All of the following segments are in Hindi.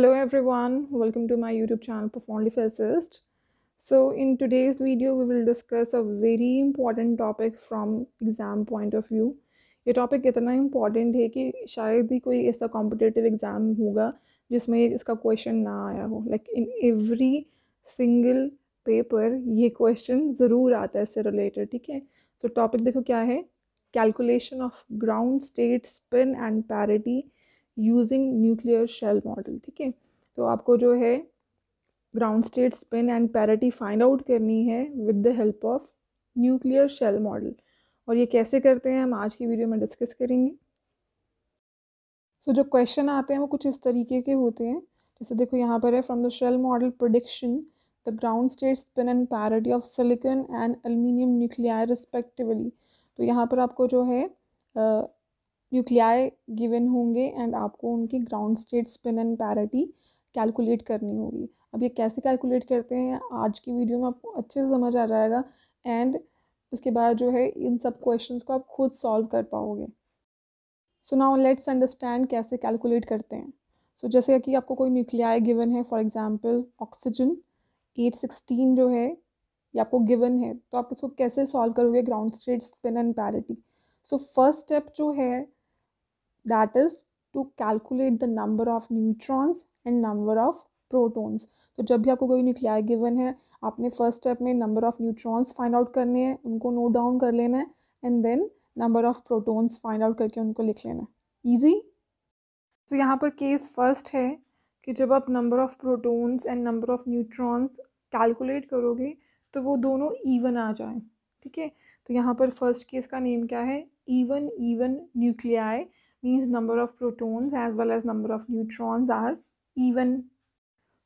hello everyone welcome to my youtube channel profoundly physicist so in today's video we will discuss a very important topic from exam point of view ये टॉपिक इतना इम्पॉर्टेंट है कि शायद ही कोई ऐसा कॉम्पिटेटिव एग्ज़ाम होगा जिसमें इसका क्वेश्चन ना आया हो like in every single paper ये क्वेश्चन ज़रूर आता है इससे रिलेटेड ठीक है सो टॉपिक देखो क्या है calculation of ground state spin and parity using nuclear shell model ठीक है तो आपको जो है ground state spin and parity find out करनी है with the help of nuclear shell model और ये कैसे करते हैं हम आज की वीडियो में डिस्कस करेंगे सो so, जो क्वेश्चन आते हैं वो कुछ इस तरीके के होते हैं जैसे देखो यहाँ पर है from the shell model prediction the ground state spin and parity of silicon and aluminium nuclear respectively तो यहाँ पर आपको जो है न्यूक्लियाई गिवन होंगे एंड आपको उनकी ground state spin and parity calculate करनी होगी अब ये कैसे कैलकुलेट करते हैं आज की वीडियो में आपको अच्छे से समझ आ जाएगा एंड उसके बाद जो है इन सब क्वेश्चन को आप खुद सॉल्व कर पाओगे सो नाउ लेट्स अंडरस्टैंड कैसे कैलकुलेट करते हैं सो so, जैसे कि आपको कोई न्यूक्लियाई गिवन है for example oxygen eight sixteen जो है ये आपको गिवन है तो आप इसको कैसे सॉल्व करोगे ground state spin and parity so first step जो है that is to calculate the number of neutrons and number of protons तो जब भी आपको कोई न्यूक्लियर गिवन है आपने फर्स्ट स्टेप में number of neutrons find out करने हैं उनको नोट डाउन कर लेना है and then number of protons find out करके उनको लिख लेना है ईजी तो यहाँ पर केस फर्स्ट है कि जब आप number of protons and number of neutrons calculate करोगे तो वो दोनों ईवन आ जाए ठीक है तो यहाँ पर फर्स्ट केस का नेम क्या है even even nuclei means number of protons as well as number of neutrons are even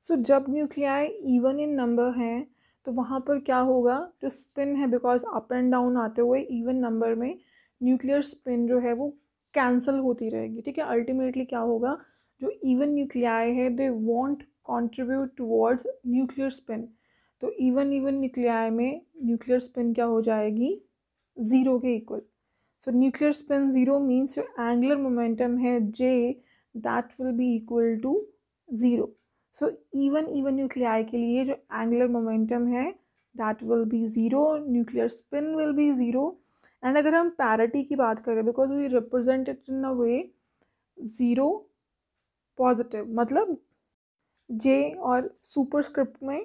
so जब न्यूक्लियाई इवन इन नंबर हैं तो वहाँ पर क्या होगा जो स्पिन है बिकॉज अप एंड डाउन आते हुए इवन नंबर में न्यूक्लियर स्पिन जो है वो कैंसिल होती रहेगी ठीक है अल्टीमेटली क्या होगा जो इवन न्यूक्लियाई है they won't contribute towards nuclear spin तो इवन इवन न्यूक्लियाई में न्यूक्लियर स्पिन क्या हो जाएगी ज़ीरो के equal so nuclear spin zero means जो angular मोमेंटम है J that will be equal to zero so even even nuclei के लिए जो एंगुलर मोमेंटम है that will be zero nuclear spin will be zero and अगर हम पैरिटी की बात करें because we represented in a way zero positive मतलब जे और सुपरस्क्रिप्ट में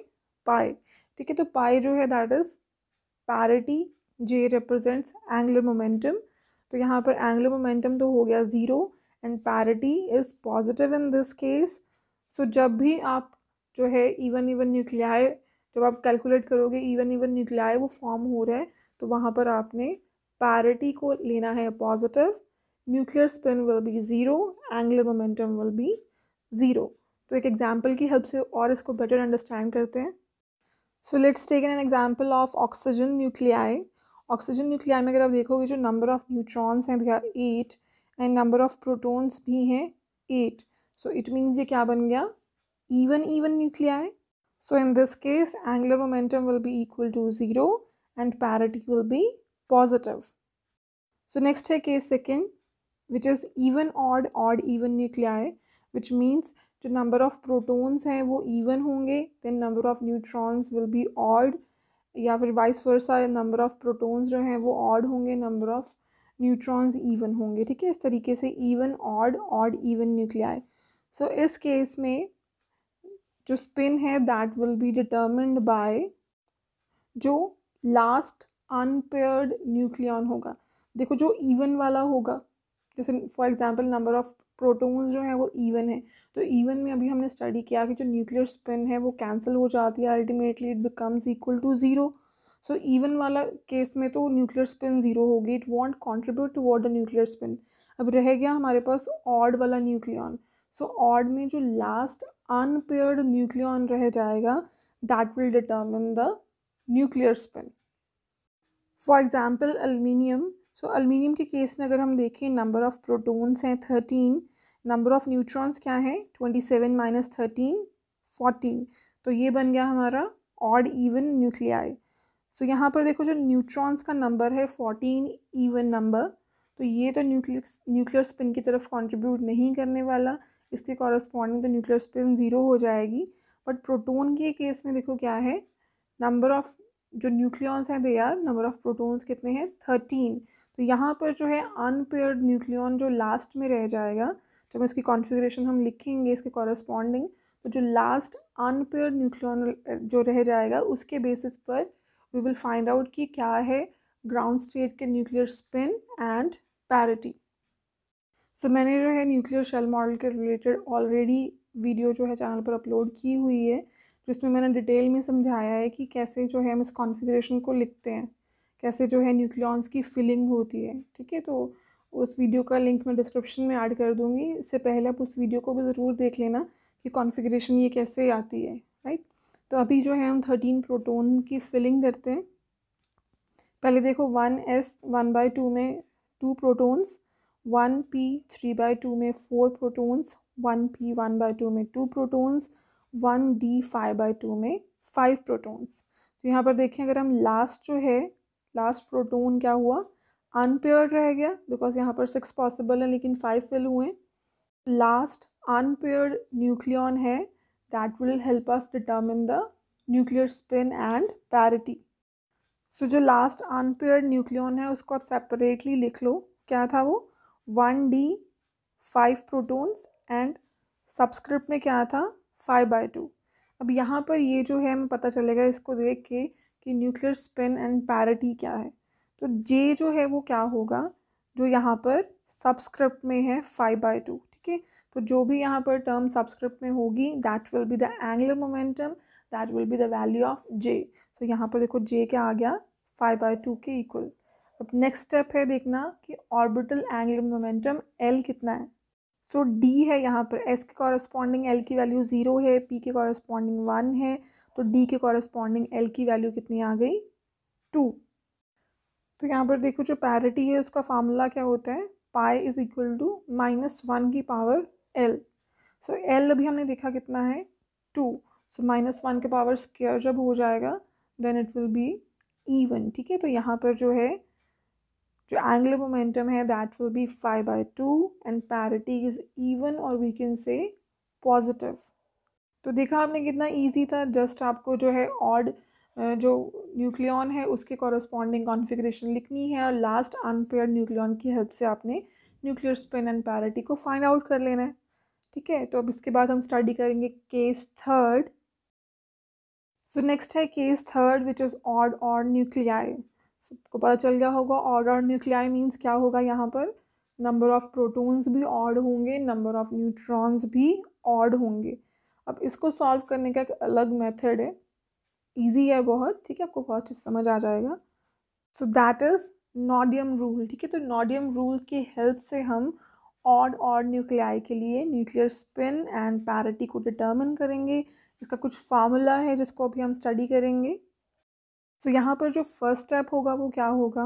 पाए ठीक है तो पाए जो है that is parity J represents angular momentum तो यहाँ पर एंगुलर मोमेंटम तो हो गया zero and parity is positive in this case so जब भी आप जो है इवन इवन न्यूक्लियाई जब आप कैलकुलेट करोगे इवन इवन न्यूक्लियाई वो फॉर्म हो रहा है तो वहाँ पर आपने पैरिटी को लेना है positive nuclear spin will be zero angular momentum will be zero तो एक एग्जाम्पल की हेल्प से और इसको बेटर अंडरस्टैंड करते हैं so let's take an example of oxygen nuclei oxygen nuclei में अगर आप देखोगे जो नंबर ऑफ न्यूट्रॉन्स हैं they are eight and number of protons भी हैं एट सो इट मीन्स ये क्या बन गया even even nuclei so in this case angular momentum will be equal to zero and parity will be positive so next है case second which is even odd odd even nuclei which means जो नंबर ऑफ प्रोटोन्स हैं वो इवन होंगे then number of neutrons will be odd या फिर vice versa number of protons जो हैं वो ऑड होंगे नंबर ऑफ़ न्यूट्रॉन्स इवन होंगे ठीक है इस तरीके से even odd odd even nuclei so इस केस में जो स्पिन है that will be determined by जो लास्ट अनपेयर्ड न्यूक्लियन होगा देखो जो इवन वाला होगा जैसे for example number of protons जो हैं वो ईवन है तो ईवन में अभी हमने स्टडी किया कि जो न्यूक्लियर स्पिन है वो कैंसिल हो जाती है ultimately it becomes equal to zero so even वाला केस में तो न्यूक्लियर स्पिन ज़ीरो होगी it won't contribute toward the nuclear spin अब रह गया हमारे पास ऑड वाला न्यूक्लियन सो ऑड में जो लास्ट अनपेयर्ड न्यूक्लियन रह जाएगा that will determine the nuclear spin for example aluminium so aluminium के केस में अगर हम देखें नंबर ऑफ़ प्रोटोन्स हैं थर्टीन नंबर ऑफ़ न्यूट्रॉन्स क्या हैं twenty seven minus thirteen fourteen तो ये बन गया हमारा ऑड इवन न्यूक्लियाई सो यहाँ पर देखो जो न्यूट्रॉन्स का नंबर है फोर्टीन इवन नंबर तो ये तो न्यूक्लियस न्यूक्लियर स्पिन की तरफ कंट्रीब्यूट नहीं करने वाला इसके कॉरस्पॉन्डिंग तो न्यूक्लियर स्पिन ज़ीरो हो जाएगी बट प्रोटोन के केस में देखो क्या है नंबर ऑफ़ जो न्यूक्लियॉन्स हैं they are number of protons कितने हैं थर्टीन तो यहाँ पर जो है अनपेयर्ड न्यूक्लियॉन जो लास्ट में रह जाएगा जब इसकी कॉन्फ़िगरेशन हम लिखेंगे इसके कॉरस्पॉन्डिंग तो जो लास्ट अनपेयर्ड न्यूक्लियॉन जो रह जाएगा उसके बेसिस पर वी विल फाइंड आउट कि क्या है ग्राउंड स्टेट के nuclear spin and parity so मैंने जो है न्यूक्लियर शेल मॉडल के रिलेटेड ऑलरेडी वीडियो जो है चैनल पर अपलोड की हुई है जिसमें तो मैंने डिटेल में समझाया है कि कैसे जो है हम इस कॉन्फ़िगरेशन को लिखते हैं कैसे जो है न्यूक्लियॉन्स की फिलिंग होती है ठीक है तो उस वीडियो का लिंक मैं डिस्क्रिप्शन में ऐड कर दूँगी इससे पहले आप उस वीडियो को भी ज़रूर देख लेना कि कॉन्फ़िगरेशन ये कैसे आती है राइट तो अभी जो है हम थर्टीन प्रोटोन की फिलिंग करते हैं पहले देखो one S one by two में two protons one P three by two में four protons one P one by two में two protons one D five by two में फाइव प्रोटोन्स तो यहाँ पर देखें अगर हम लास्ट जो है लास्ट प्रोटोन क्या हुआ अनपेयर्ड रह गया बिकॉज यहाँ पर सिक्स पॉसिबल है लेकिन फाइव फिल हुए लास्ट अनपेयर्ड न्यूक्लियन है that will help us determine the nuclear spin and parity so जो लास्ट अनपेयर्ड न्यूक्लियन है उसको आप सेपरेटली लिख लो क्या था वो one D five protons and subscript में क्या था फाइव बाई टू अब यहाँ पर ये जो है हमें पता चलेगा इसको देख के कि न्यूक्लियर स्पिन एंड पैरिटी क्या है तो जे जो है वो क्या होगा जो यहाँ पर सब्सक्रिप्ट में है फाइव बाय टू ठीक है तो जो भी यहाँ पर टर्म सब्सक्रिप्ट में होगी that will be the angular momentum that will be the value of J तो यहाँ पर देखो जे क्या आ गया फाइव बाय टू के इक्वल अब नेक्स्ट स्टेप है देखना कि ऑर्बिटल एंगुलर मोमेंटम एल कितना है so, डी है यहाँ पर एस के कॉरस्पॉन्डिंग एल की वैल्यू ज़ीरो है पी के कॉरस्पॉन्डिंग वन है तो डी के कॉरस्पॉन्डिंग एल की वैल्यू कितनी आ गई टू तो यहाँ पर देखो जो पैरिटी है उसका फार्मूला क्या होता है pi is equal to minus one की पावर एल सो एल अभी हमने देखा कितना है टू सो माइनस वन के पावर स्केयर जब हो जाएगा then it will be even ठीक है तो यहाँ पर जो है जो एंगुलर मोमेंटम है that will be five by two and parity is even और वी कैन से पॉजिटिव तो देखा आपने कितना ईजी था जस्ट आपको जो है ऑड जो न्यूक्लियॉन है उसके कॉरस्पॉन्डिंग कॉन्फिग्रेशन लिखनी है और लास्ट अनपेयर न्यूक्लियन की हेल्प से आपने न्यूक्लियर स्पिन एंड पैरिटी को फाइंड आउट कर लेना है ठीक है तो अब इसके बाद हम स्टडी करेंगे केस थर्ड सो नेक्स्ट है case third which is odd odd nuclei सबको पता चल गया होगा ऑर्डर न्यूक्लियाई मीन्स क्या होगा यहाँ पर नंबर ऑफ़ प्रोटोन्स भी ऑड होंगे नंबर ऑफ़ न्यूट्रॉन्स भी ऑड होंगे अब इसको सॉल्व करने का एक अलग मेथड है इजी है बहुत ठीक है आपको बहुत चीज़ समझ आ जाएगा so that is Nordheim rule ठीक है तो नॉडियम रूल की हेल्प से हम ऑड ऑड न्यूक्लियाई के लिए न्यूक्लियर स्पिन एंड पैरिटी को डिटर्मिन करेंगे इसका कुछ फार्मूला है जिसको अभी हम स्टडी करेंगे सो so, यहाँ पर जो फर्स्ट स्टेप होगा वो क्या होगा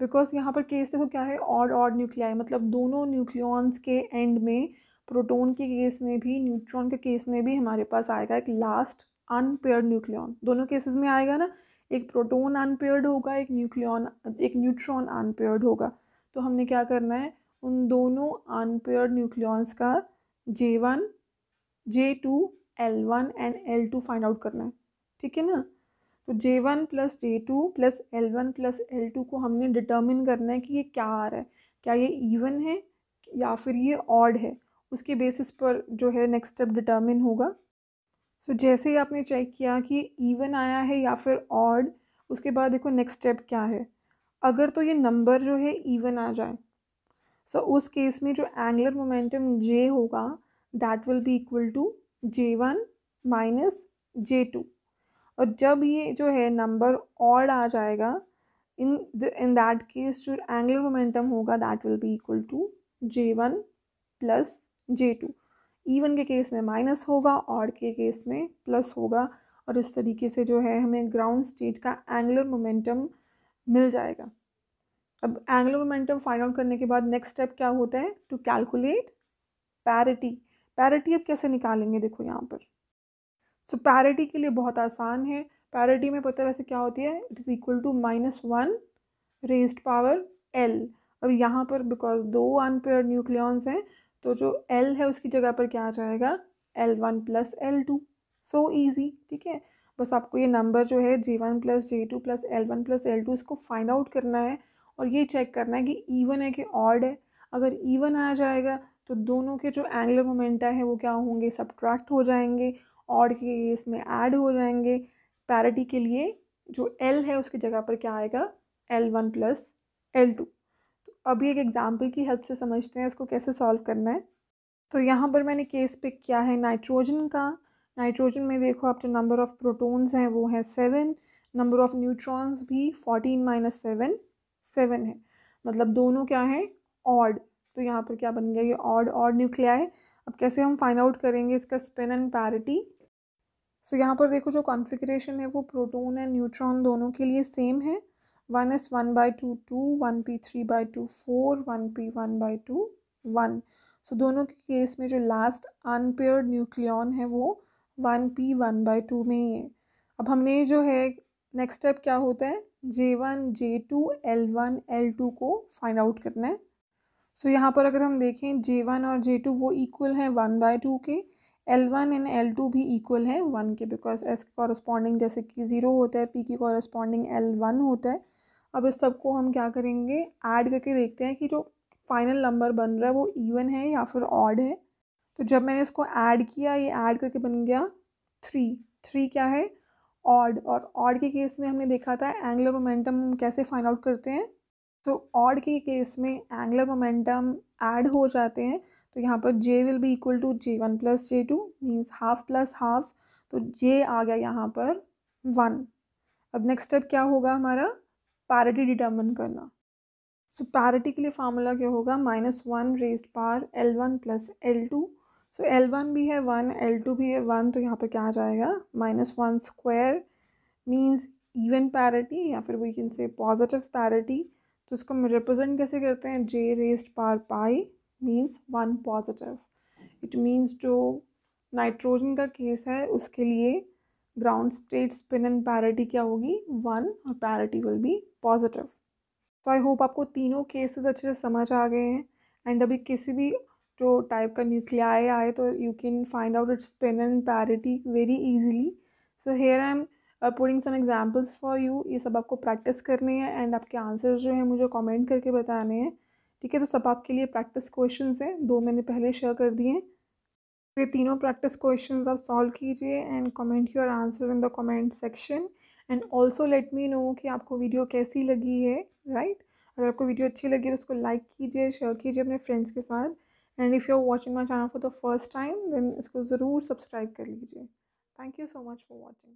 बिकॉज यहाँ पर केस देखो क्या है ऑड ऑड न्यूक्लियाई मतलब दोनों न्यूक्लियॉन्स के एंड में प्रोटोन के केस में भी न्यूट्रॉन के केस में भी हमारे पास आएगा एक लास्ट अनपेयर्ड न्यूक्लियॉन दोनों केसेस में आएगा ना एक प्रोटोन अनपेयर्ड होगा एक न्यूक्लियॉन एक न्यूट्रॉन अनपेयर्ड होगा तो हमने क्या करना है उन दोनों अनपेयर्ड न्यूक्लियॉन्स का J one J two L one and L two find out करना है ठीक है ना तो J one plus J two plus L one plus L two को हमने डिटर्मिन करना है कि ये क्या आ रहा है क्या ये ईवन है या फिर ये ऑड है उसके बेसिस पर जो है नेक्स्ट स्टेप डिटर्मिन होगा सो so, जैसे ही आपने चेक किया कि ईवन आया है या फिर ऑड उसके बाद देखो नेक्स्ट स्टेप क्या है अगर तो ये नंबर जो है ईवन आ जाए सो so, उस केस में जो एंगुलर मोमेंटम जे होगा that will be equal to J one minus J two और जब ये जो है नंबर ऑड आ जाएगा इन इन दैट केस जो एंगुलर मोमेंटम होगा that will be equal to J one plus J two even के केस में माइनस होगा ऑड के केस में प्लस होगा और इस तरीके से जो है हमें ग्राउंड स्टेट का एंगुलर मोमेंटम मिल जाएगा अब एंगुलर मोमेंटम फाइंड आउट करने के बाद नेक्स्ट स्टेप क्या होता है टू कैलकुलेट पैरिटी पैरिटी अब कैसे निकालेंगे देखो यहाँ पर सो पैरिटी के लिए बहुत आसान है पैरिटी में पता है वैसे क्या होती है it is equal to minus one raised power L अब यहाँ पर बिकॉज दो अनपेयर न्यूक्लियॉन्स हैं तो जो एल है उसकी जगह पर क्या आ जाएगा L one plus L two so easy ठीक है बस आपको ये नंबर जो है G one plus G two plus L one plus L two इसको फाइंड आउट करना है और ये चेक करना है कि ईवन है कि ऑड है अगर ईवन आ जाएगा तो दोनों के जो एंगुलर मोमेंटा है वो क्या होंगे सब हो जाएंगे और ये इसमें ऐड हो जाएंगे पैरिटी के लिए जो एल है उसकी जगह पर क्या आएगा L one plus L two तो अभी एक एग्ज़ाम्पल की हेल्प से समझते हैं इसको कैसे सॉल्व करना है तो यहाँ पर मैंने केस पिक किया है नाइट्रोजन का नाइट्रोजन में देखो आप जो नंबर ऑफ़ प्रोटोन्स हैं वो हैं सेवन नंबर ऑफ़ न्यूट्रॉन्स भी फोर्टीन माइनस सेवन सेवन है मतलब दोनों क्या हैं ऑड तो यहाँ पर क्या बन गया ये ऑड ऑड न्यूक्लिया है अब कैसे हम फाइंड आउट करेंगे इसका spin and parity so so, यहाँ पर देखो जो कॉन्फ़िगरेशन है वो प्रोटोन एंड न्यूट्रॉन दोनों के लिए सेम है one S one by two two one P three by two four one P one by two one so दोनों के केस में जो लास्ट अनपेयर्ड न्यूक्लियन है वो one P one by two में ही है अब हमने जो है नेक्स्ट स्टेप क्या होता है J one J two L one L two को फाइंड आउट करना है सो so, यहाँ पर अगर हम देखें जे वन और जे टू वो इक्वल हैं वन बाई टू के L one and L two भी इक्वल है वन के बिकॉज एस के कॉरस्पॉन्डिंग जैसे कि ज़ीरो होता है पी के कॉरस्पॉन्डिंग एल वन होता है अब इस सबको हम क्या करेंगे ऐड करके देखते हैं कि जो फाइनल नंबर बन रहा है वो इवन है या फिर ऑड है तो जब मैंने इसको ऐड किया ये ऐड करके बन गया थ्री थ्री क्या है ऑड और ऑड के केस में हमने देखा था एंगुलर मोमेंटम कैसे फाइंड आउट करते हैं तो ऑड के केस में एंगुलर मोमेंटम ऐड हो जाते हैं तो यहाँ पर J will be equal to J one plus J two means half plus half तो जे आ गया यहाँ पर वन अब नेक्स्ट स्टेप क्या होगा हमारा पैरिटी डिटर्मन करना सो so, पैरिटी के लिए फार्मूला क्या होगा minus one raised power L one plus L two so L one भी है वन एल टू भी है वन तो यहाँ पर क्या आ जाएगा minus one square means even parity या फिर we can say positive parity तो इसको हम रिप्रेजेंट कैसे करते हैं J raised power pi means one positive it means जो नाइट्रोजन का केस है उसके लिए ground state spin and parity क्या होगी वन और पैरिटी विल बी पॉजिटिव तो आई होप आपको तीनों केसेस अच्छे से समझ आ गए हैं एंड अभी किसी भी जो टाइप का न्यूक्लियाई आए तो you can find out its spin and parity very easily so here I am putting some examples for you ये सब आपको प्रैक्टिस करनी है एंड आपके आंसर्स जो हैं मुझे कॉमेंट करके बताने हैं ठीक है तो सब आपके लिए प्रैक्टिस क्वेश्चन हैं दो मैंने पहले शेयर कर दिए तो ये तीनों प्रैक्टिस क्वेश्चन आप सॉल्व कीजिए and comment your answer in the comment section and also let me know कि आपको वीडियो कैसी लगी है राइट right? अगर आपको वीडियो अच्छी लगी तो उसको लाइक कीजिए शेयर कीजिए अपने फ्रेंड्स के साथ and if you are watching my channel for the first time then इसको ज़रूर सब्सक्राइब कर लीजिए thank you so much for watching